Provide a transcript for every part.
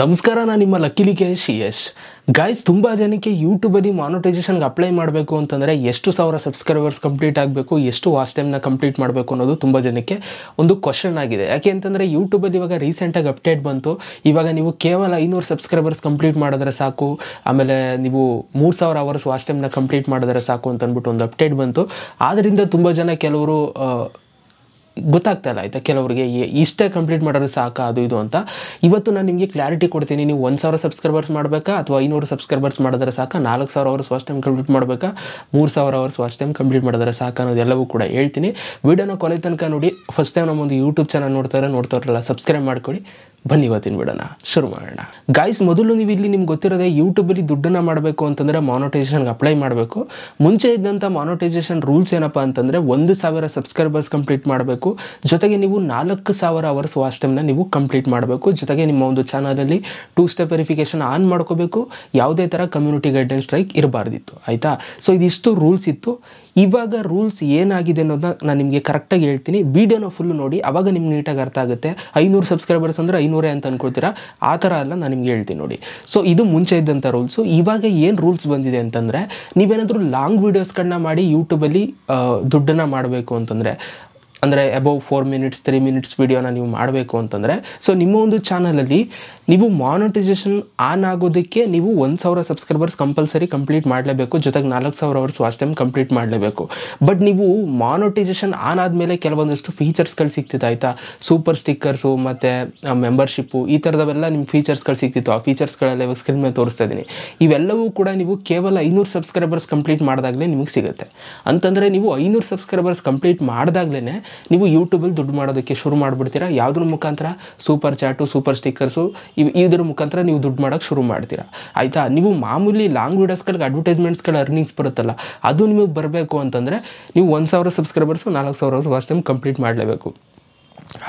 ನಮಸ್ಕಾರ ನಾನು ನಿಮ್ಮ ಲಕ್ಕಿಲಿ ಯಶ್ ಗಾಯ್ಸ್ ತುಂಬ ಜನಕ್ಕೆ ಯೂಟ್ಯೂಬಲ್ಲಿ ಮಾನಿಟೈಸೇಷನ್ಗೆ ಅಪ್ಲೈ ಮಾಡಬೇಕು ಅಂತಂದರೆ ಎಷ್ಟು ಸಾವಿರ ಸಬ್ಸ್ಕ್ರೈಬರ್ಸ್ ಕಂಪ್ಲೀಟ್ ಆಗಬೇಕು ಎಷ್ಟು ವಾಚ್ ಟೈಮ್ನ ಕಂಪ್ಲೀಟ್ ಮಾಡಬೇಕು ಅನ್ನೋದು ತುಂಬ ಜನಕ್ಕೆ ಒಂದು ಕ್ವಶನ್ ಆಗಿದೆ ಯಾಕೆ ಅಂತಂದರೆ ಯೂಟ್ಯೂಬಲ್ಲಿ ಇವಾಗ ರೀಸೆಂಟಾಗಿ ಅಪ್ಡೇಟ್ ಬಂತು ಇವಾಗ ನೀವು ಕೇವಲ ಐನೂರು ಸಬ್ಸ್ಕ್ರೈಬರ್ಸ್ ಕಂಪ್ಲೀಟ್ ಮಾಡಿದ್ರೆ ಸಾಕು ಆಮೇಲೆ ನೀವು ಮೂರು ಸಾವಿರ ಅವರ್ಸ್ ವಾಚ್ ಟೈಮ್ನ ಕಂಪ್ಲೀಟ್ ಮಾಡಿದ್ರೆ ಸಾಕು ಅಂತ ಒಂದು ಅಪ್ಡೇಟ್ ಬಂತು ಆದ್ದರಿಂದ ತುಂಬ ಜನ ಕೆಲವರು ಗೊತ್ತಾಗ್ತಾ ಇಲ್ಲ ಆಯಿತಾ ಕೆಲವರಿಗೆ ಇಷ್ಟೇ ಕಂಪ್ಲೀಟ್ ಮಾಡೋರು ಸಾಕ ಅದು ಇದು ಅಂತ ಇವತ್ತು ನಾನು ನಿಮಗೆ ಕ್ಲಾರಿಟಿ ಕೊಡ್ತೀನಿ ನೀವು ಒಂದು ಸಾವಿರ ಸಬ್ಸ್ಕ್ರೈಬರ್ಸ್ ಮಾಡಬೇಕಾ ಅಥವಾ ಐನೂರು ಸಬ್ಸ್ಕ್ರೈಬರ್ಸ್ ಮಾಡಿದ್ರೆ ಸಾಕು ನಾಲ್ಕು ಸಾವಿರ ಅವರ್ಸ್ ಫಸ್ಟ್ ಟೈಮ್ ಕಂಪ್ಲೀಟ್ ಮಾಡಬೇಕಾ ಮೂರು ಸಾವಿರ ಅವರ್ಸ್ ಫಸ್ಟ್ ಟೈಮ್ ಕಂಪ್ಲೀಟ್ ಮಾಡಿದ್ರೆ ಸಾಕು ಅನ್ನೋದೆಲ್ಲವೂ ಕೂಡ ಹೇಳ್ತೀನಿ ವೀಡಿಯೋನ ಕೊನೆ ತನಕ ನೋಡಿ ಫಸ್ಟ್ ಟೈಮ್ ನಮ್ಮೊಂದು ಯೂಟ್ಯೂಬ್ ಚಾನಲ್ ನೋಡ್ತಾರೆ ನೋಡ್ತಾರಲ್ಲ ಸಬ್ಸ್ಕ್ರೈಬ್ ಮಾಡ್ಕೊಳ್ಳಿ ಬನ್ನಿ ಇವತ್ತಿನ ಬಿಡೋಣ ಶುರು ಮಾಡೋಣ ಗಾಯ್ಸ್ ಮೊದಲು ನೀವು ಇಲ್ಲಿ ನಿಮ್ಗೆ ಗೊತ್ತಿರೋದೆ ಯೂಟ್ಯೂಬಲ್ಲಿ ದುಡ್ಡನ್ನು ಮಾಡಬೇಕು ಅಂತಂದರೆ ಮಾನೋಟೈಸೇಷನ್ಗೆ ಅಪ್ಲೈ ಮಾಡಬೇಕು ಮುಂಚೆ ಇದ್ದಂಥ ಮಾನೋಟೈಸೇಷನ್ ರೂಲ್ಸ್ ಏನಪ್ಪ ಅಂತಂದರೆ ಒಂದು ಸಾವಿರ ಸಬ್ಸ್ಕ್ರೈಬರ್ಸ್ ಕಂಪ್ಲೀಟ್ ಮಾಡಬೇಕು ಜೊತೆಗೆ ನೀವು ನಾಲ್ಕು ಸಾವಿರ ಅವರ್ಸ್ ವಾಚ್ ಟೈಮ್ನ ನೀವು ಕಂಪ್ಲೀಟ್ ಮಾಡಬೇಕು ಜೊತೆಗೆ ನಿಮ್ಮ ಒಂದು ಚಾನಲಲ್ಲಿ ಟೂ ಸ್ಟೆಪ್ ವೆರಿಫಿಕೇಶನ್ ಆನ್ ಮಾಡ್ಕೋಬೇಕು ಯಾವುದೇ ಥರ ಕಮ್ಯುನಿಟಿ ಗೈಡೆನ್ಸ್ ಸ್ಟ್ರೈಕ್ ಇರಬಾರ್ದಿತ್ತು ಆಯಿತಾ ಸೊ ಇದಿಷ್ಟು ರೂಲ್ಸ್ ಇತ್ತು ಇವಾಗ ರೂಲ್ಸ್ ಏನಾಗಿದೆ ಅನ್ನೋದನ್ನ ನಾನು ನಿಮಗೆ ಕರೆಕ್ಟಾಗಿ ಹೇಳ್ತೀನಿ ವಿಡಿಯೋನ ಫುಲ್ ನೋಡಿ ಅವಾಗ ನಿಮ್ಗೆ ನೀಟಾಗಿ ಅರ್ಥ ಆಗುತ್ತೆ ಐನೂರು ಸಬ್ಸ್ಕ್ರೈಬರ್ಸ್ ಅಂದರೆ ಐನೂರು ಅಂತ ಅಂದ್ಕೊಳ್ತೀರಾ ಆ ಥರ ಎಲ್ಲ ನಾನು ನಿಮ್ಗೆ ಹೇಳ್ತೀನಿ ನೋಡಿ ಸೊ ಇದು ಮುಂಚೆ ಇದ್ದಂಥ ರೂಲ್ಸು ಇವಾಗ ಏನು ರೂಲ್ಸ್ ಬಂದಿದೆ ಅಂತಂದರೆ ನೀವೇನಾದರೂ ಲಾಂಗ್ ವೀಡಿಯೋಸ್ಗಳನ್ನ ಮಾಡಿ ಯೂಟ್ಯೂಬಲ್ಲಿ ದುಡ್ಡನ್ನು ಮಾಡಬೇಕು ಅಂತಂದರೆ ಅಂದರೆ above four minutes three minutes ವೀಡಿಯೋನ ನೀವು ಮಾಡಬೇಕು ಅಂತಂದರೆ ಸೊ ನಿಮ್ಮ ಒಂದು ಚಾನಲಲ್ಲಿ ನೀವು ಮಾನಿಟೈಸೇಷನ್ ಆನ್ ಆಗೋದಕ್ಕೆ ನೀವು ಒಂದು ಸಾವಿರ ಸಬ್ಸ್ಕ್ರೈಬರ್ಸ್ ಕಂಪಲ್ಸರಿ ಕಂಪ್ಲೀಟ್ ಮಾಡಲೇಬೇಕು ಜೊತೆಗೆ ನಾಲ್ಕು ಸಾವಿರ ಅವರ್ಸ್ ವಾಸ್ಟ್ ಟೈಮ್ ಕಂಪ್ಲೀಟ್ ಮಾಡಲೇಬೇಕು ಬಟ್ ನೀವು ಮಾನಿಟೈಸೇಷನ್ ಆನ್ ಆದಮೇಲೆ ಕೆಲವೊಂದಷ್ಟು ಫೀಚರ್ಸ್ಗಳು ಸಿಗ್ತಿತ್ತು ಆಯಿತಾ ಸೂಪರ್ ಸ್ಟಿಕ್ಕರ್ಸು ಮತ್ತು ಮೆಂಬರ್ಶಿಪ್ಪು ಈ ಥರದವೆಲ್ಲ ನಿಮ್ಮ ಫೀಚರ್ಸ್ಗಳು ಸಿಗ್ತಿತ್ತು ಆ ಫೀಚರ್ಸ್ಗಳೆಲ್ಲ ಸ್ಕ್ರೀನ್ ಮೇಲೆ ತೋರಿಸ್ತಾ ಇದ್ದೀನಿ ಇವೆಲ್ಲವೂ ಕೂಡ ನೀವು ಕೇವಲ ಐನೂರು ಸಬ್ಸ್ಕ್ರೈಬರ್ಸ್ ಕಂಪ್ಲೀಟ್ ಮಾಡಿದಾಗಲೇ ನಿಮಗೆ ಸಿಗುತ್ತೆ ಅಂತಂದರೆ ನೀವು ಐನೂರು ಸಬ್ಸ್ಕ್ರೈಬರ್ಸ್ ಕಂಪ್ಲೀಟ್ ಮಾಡಿದಾಗಲೇ ನೀವು ಯೂಟ್ಯೂಬಲ್ಲಿ ದುಡ್ಡು ಮಾಡೋದಕ್ಕೆ ಶುರು ಮಾಡಿಬಿಡ್ತೀರಾ ಯಾವುದ್ರ ಮುಖಾಂತರ ಸೂಪರ್ ಚಾಟು ಸೂಪರ್ ಸ್ಟಿಕ್ಕರ್ಸು ಇವು ಇದ್ರ ಮುಖಾಂತರ ನೀವು ದುಡ್ಡು ಮಾಡೋಕ್ಕೆ ಶುರು ಮಾಡ್ತೀರಾ ಆಯಿತಾ ನೀವು ಮಾಮೂಲಿ ಲಾಂಗ್ ವೀಡಿಯೋಸ್ಗಳಿಗೆ ಅಡ್ವರ್ಟೈಸ್ಮೆಂಟ್ಸ್ಗಳ ಅರ್ನಿಂಗ್ಸ್ ಬರುತ್ತಲ್ಲ ಅದು ನಿಮಗೆ ಬರಬೇಕು ಅಂತಂದರೆ ನೀವು ಒಂದು ಸಾವಿರ ಸಬ್ಸ್ಕ್ರೈಬರ್ಸು ನಾಲ್ಕು ಸಾವಿರ ವಾಸ್ಟ್ ಟೈಮ್ ಕಂಪ್ಲೀಟ್ ಮಾಡಲೇಬೇಕು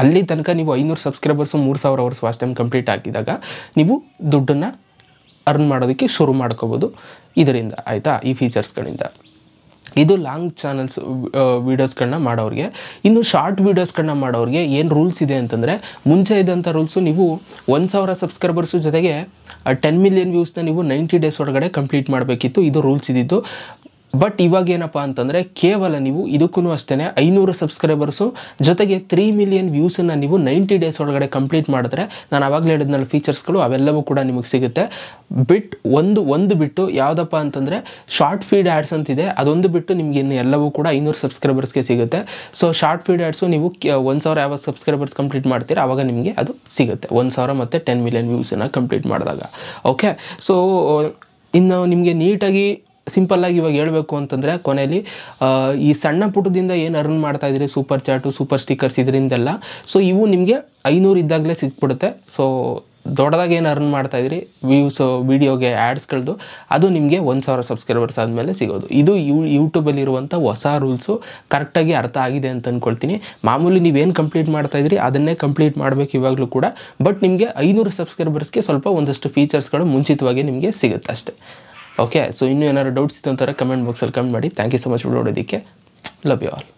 ಅಲ್ಲಿ ತನಕ ನೀವು ಐನೂರು ಸಬ್ಸ್ಕ್ರೈಬರ್ಸು ಮೂರು ಸಾವಿರ ಅವರ್ಸ್ ವಾಚ್ ಟೈಮ್ ಕಂಪ್ಲೀಟ್ ಆಗಿದಾಗ ನೀವು ದುಡ್ಡನ್ನು ಅರ್ನ್ ಮಾಡೋದಕ್ಕೆ ಶುರು ಮಾಡ್ಕೋಬೋದು ಇದರಿಂದ ಆಯಿತಾ ಈ ಫೀಚರ್ಸ್ಗಳಿಂದ ಇದು ಲಾಂಗ್ ಚಾನಲ್ಸ್ ವೀಡಿಯೋಸ್ಗಳನ್ನ ಮಾಡೋರಿಗೆ ಇನ್ನು ಶಾರ್ಟ್ ವೀಡಿಯೋಸ್ಗಳನ್ನ ಮಾಡೋರಿಗೆ ಏನು ರೂಲ್ಸ್ ಇದೆ ಅಂತಂದರೆ ಮುಂಚೆ ಇದ್ದಂಥ ರೂಲ್ಸು ನೀವು ಒಂದು ಸಾವಿರ ಸಬ್ಸ್ಕ್ರೈಬರ್ಸು ಜೊತೆಗೆ ಟೆನ್ ಮಿಲಿಯನ್ ವ್ಯೂಸ್ನ ನೀವು ನೈಂಟಿ ಡೇಸ್ ಒಳಗಡೆ ಕಂಪ್ಲೀಟ್ ಮಾಡಬೇಕಿತ್ತು ಇದು ರೂಲ್ಸ್ ಇದ್ದಿದ್ದು ಬಟ್ ಇವಾಗ ಏನಪ್ಪ ಅಂತಂದರೆ ಕೇವಲ ನೀವು ಇದಕ್ಕೂ ಅಷ್ಟೇ ಐನೂರು ಸಬ್ಸ್ಕ್ರೈಬರ್ಸು ಜೊತೆಗೆ ತ್ರೀ ಮಿಲಿಯನ್ ವ್ಯೂಸನ್ನು ನೀವು ನೈಂಟಿ ಡೇಸ್ ಒಳಗಡೆ ಕಂಪ್ಲೀಟ್ ಮಾಡಿದ್ರೆ ನಾನು ಆವಾಗಲೇ ಹೇಳಿದ್ನಲ್ಲ ಫೀಚರ್ಸ್ಗಳು ಅವೆಲ್ಲವೂ ಕೂಡ ನಿಮಗೆ ಸಿಗುತ್ತೆ ಬಿಟ್ ಒಂದು ಒಂದು ಬಿಟ್ಟು ಯಾವುದಪ್ಪ ಅಂತಂದರೆ ಶಾರ್ಟ್ ಫೀಡ್ ಆ್ಯಡ್ಸ್ ಅಂತಿದೆ ಅದೊಂದು ಬಿಟ್ಟು ನಿಮಗೆ ಇನ್ನು ಎಲ್ಲವೂ ಕೂಡ ಐನೂರು ಸಬ್ಸ್ಕ್ರೈಬರ್ಸ್ಗೆ ಸಿಗುತ್ತೆ ಸೊ ಶಾರ್ಟ್ ಫೀಡ್ ಆ್ಯಡ್ಸು ನೀವು ಒಂದು ಸಾವಿರ ಯಾವಾಗ ಸಬ್ಸ್ಕ್ರೈಬರ್ಸ್ ಕಂಪ್ಲೀಟ್ ಮಾಡ್ತೀರಾ ಆವಾಗ ನಿಮಗೆ ಅದು ಸಿಗುತ್ತೆ ಒಂದು ಸಾವಿರ ಮತ್ತು ಟೆನ್ ಮಿಲಿಯನ್ ವ್ಯೂಸನ್ನು ಕಂಪ್ಲೀಟ್ ಮಾಡಿದಾಗ ಓಕೆ ಸೊ ಇನ್ನು ನಿಮಗೆ ನೀಟಾಗಿ ಸಿಂಪಲ್ಲಾಗಿ ಇವಾಗ ಹೇಳಬೇಕು ಅಂತಂದರೆ ಕೊನೆಯಲ್ಲಿ ಈ ಸಣ್ಣ ಪುಟದಿಂದ ಏನು ಅರ್ನ್ ಮಾಡ್ತಾ ಇದ್ದೀರಿ ಸೂಪರ್ ಚಾಟು ಸೂಪರ್ ಸ್ಟಿಕ್ಕರ್ಸ್ ಇದರಿಂದೆಲ್ಲ ಸೊ ಇವು ನಿಮಗೆ ಐನೂರು ಇದ್ದಾಗಲೇ ಸಿಕ್ಬಿಡುತ್ತೆ ಸೊ ದೊಡ್ಡದಾಗಿ ಏನು ಅರ್ನ್ ಮಾಡ್ತಾ ಇದ್ರಿ ವ್ಯೂಸ್ ವೀಡಿಯೋಗೆ ಆ್ಯಡ್ಸ್ಗಳದು ಅದು ನಿಮಗೆ ಒಂದು ಸಾವಿರ ಸಬ್ಸ್ಕ್ರೈಬರ್ಸ್ ಆದಮೇಲೆ ಸಿಗೋದು ಇದು ಯೂ ಯೂಟ್ಯೂಬಲ್ಲಿರುವಂಥ ಹೊಸ ರೂಲ್ಸು ಕರೆಕ್ಟಾಗಿ ಅರ್ಥ ಆಗಿದೆ ಅಂತ ಅಂದ್ಕೊಳ್ತೀನಿ ಮಾಮೂಲಿ ನೀವೇನು ಕಂಪ್ಲೀಟ್ ಮಾಡ್ತಾ ಇದ್ರಿ ಅದನ್ನೇ ಕಂಪ್ಲೀಟ್ ಮಾಡಬೇಕು ಇವಾಗಲೂ ಕೂಡ ಬಟ್ ನಿಮಗೆ ಐನೂರು ಸಬ್ಸ್ಕ್ರೈಬರ್ಸ್ಗೆ ಸ್ವಲ್ಪ ಒಂದಷ್ಟು ಫೀಚರ್ಸ್ಗಳು ಮುಂಚಿತವಾಗಿ ನಿಮಗೆ ಸಿಗುತ್ತೆ ಅಷ್ಟೇ ಓಕೆ ಸೊ ಇನ್ನೂ ಏನಾದ್ರು ಡೌಟ್ಸ್ ಇತ್ತು ಅಂತಾರೆ ಕಮೆಂಟ್ ಬಾಕ್ಸಲ್ಲಿ ಕಮೆಂಟ್ ಮಾಡಿ ಥ್ಯಾಂಕ್ ಯು ಸೊ ಮಚ್ ನೋಡೋದಕ್ಕೆ ಲವ್ ಯು ಆಲ್